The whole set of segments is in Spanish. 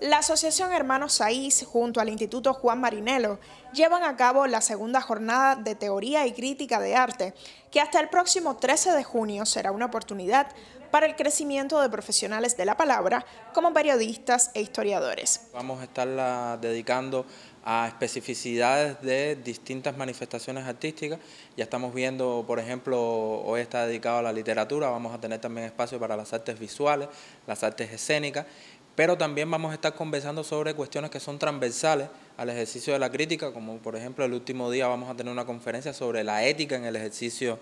La Asociación Hermanos Saiz, junto al Instituto Juan Marinello, llevan a cabo la segunda jornada de teoría y crítica de arte, que hasta el próximo 13 de junio será una oportunidad para el crecimiento de profesionales de la palabra como periodistas e historiadores. Vamos a estar dedicando a especificidades de distintas manifestaciones artísticas. Ya estamos viendo, por ejemplo, hoy está dedicado a la literatura, vamos a tener también espacio para las artes visuales, las artes escénicas pero también vamos a estar conversando sobre cuestiones que son transversales al ejercicio de la crítica, como por ejemplo el último día vamos a tener una conferencia sobre la ética en el ejercicio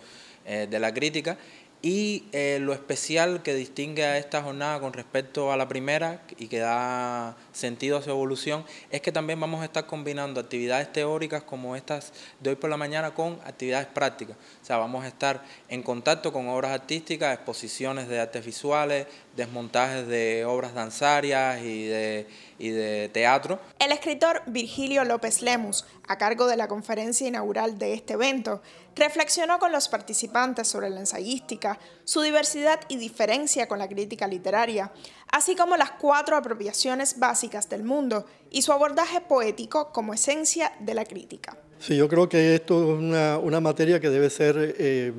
eh, de la crítica. Y eh, lo especial que distingue a esta jornada con respecto a la primera y que da sentido a su evolución es que también vamos a estar combinando actividades teóricas como estas de hoy por la mañana con actividades prácticas. O sea, vamos a estar en contacto con obras artísticas, exposiciones de artes visuales, desmontajes de obras danzarias y de, y de teatro. El escritor Virgilio López Lemus, a cargo de la conferencia inaugural de este evento, reflexionó con los participantes sobre la ensayística, su diversidad y diferencia con la crítica literaria, así como las cuatro apropiaciones básicas del mundo y su abordaje poético como esencia de la crítica. Sí, yo creo que esto es una, materia que debe ser eh,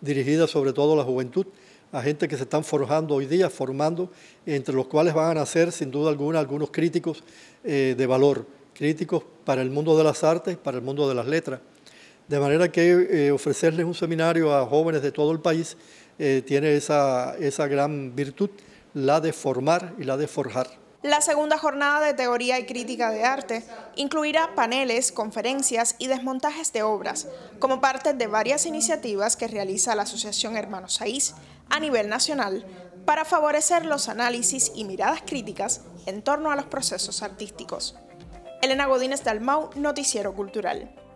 dirigida sobre todo a la juventud, a gente que se están forjando hoy día, formando, entre los cuales van a nacer sin duda alguna algunos críticos eh, de valor, críticos para el mundo de las artes, para el mundo de las letras. De manera que eh, ofrecerles un seminario a jóvenes de todo el país eh, tiene esa, gran virtud, la de formar y la de forjar. La segunda jornada de teoría y crítica de arte incluirá paneles, conferencias y desmontajes de obras, como parte de varias iniciativas que realiza la Asociación Hermanos Saís a nivel nacional para favorecer los análisis y miradas críticas en torno a los procesos artísticos. Elena Godínez Dalmau, Noticiero Cultural.